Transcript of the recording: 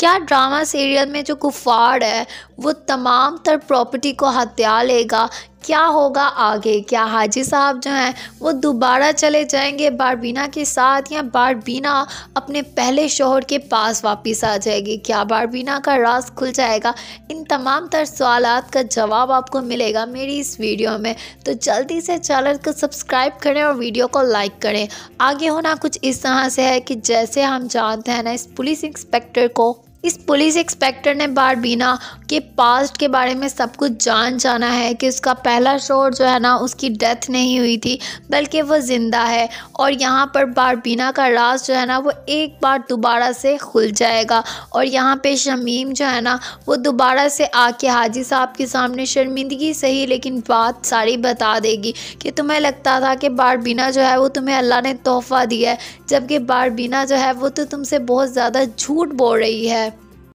क्या drama serial में जो कुफाड़ है वो तमाम तर प्रॉपर्टी को हत्या लेगा क्या होगा आगे क्या हाजी साहब जो हैं वो दोबारा चले जाएंगे बारबीना के साथ या बारबीना अपने पहले शोहर के पास वापस आ जाएगी क्या बारबीना का राज खुल जाएगा इन तमाम तर सवाल का जवाब आपको मिलेगा मेरी इस वीडियो में तो जल्दी से चैनल को सब्सक्राइब करें और वीडियो को लाइक करें आगे होना कुछ इस तरह से है कि जैसे हम जानते हैं ना इस पुलिस इंस्पेक्टर को इस पुलिस इंस्पेक्टर ने बारबीना के पास्ट के बारे में सब कुछ जान जाना है कि उसका पहला शोर जो है ना उसकी डेथ नहीं हुई थी बल्कि वो ज़िंदा है और यहाँ पर बारबीना का राज जो है ना वो एक बार दोबारा से खुल जाएगा और यहाँ पे शमीम जो है ना वो दोबारा से आके हाजी साहब के सामने शर्मिंदगी सही लेकिन बात सारी बता देगी कि तुम्हें लगता था कि बारबीना जो है वो तुम्हें अल्लाह ने तोहफ़ा दिया है जबकि बारबीना जो है वो तो तुमसे बहुत ज़्यादा झूठ बोल रही है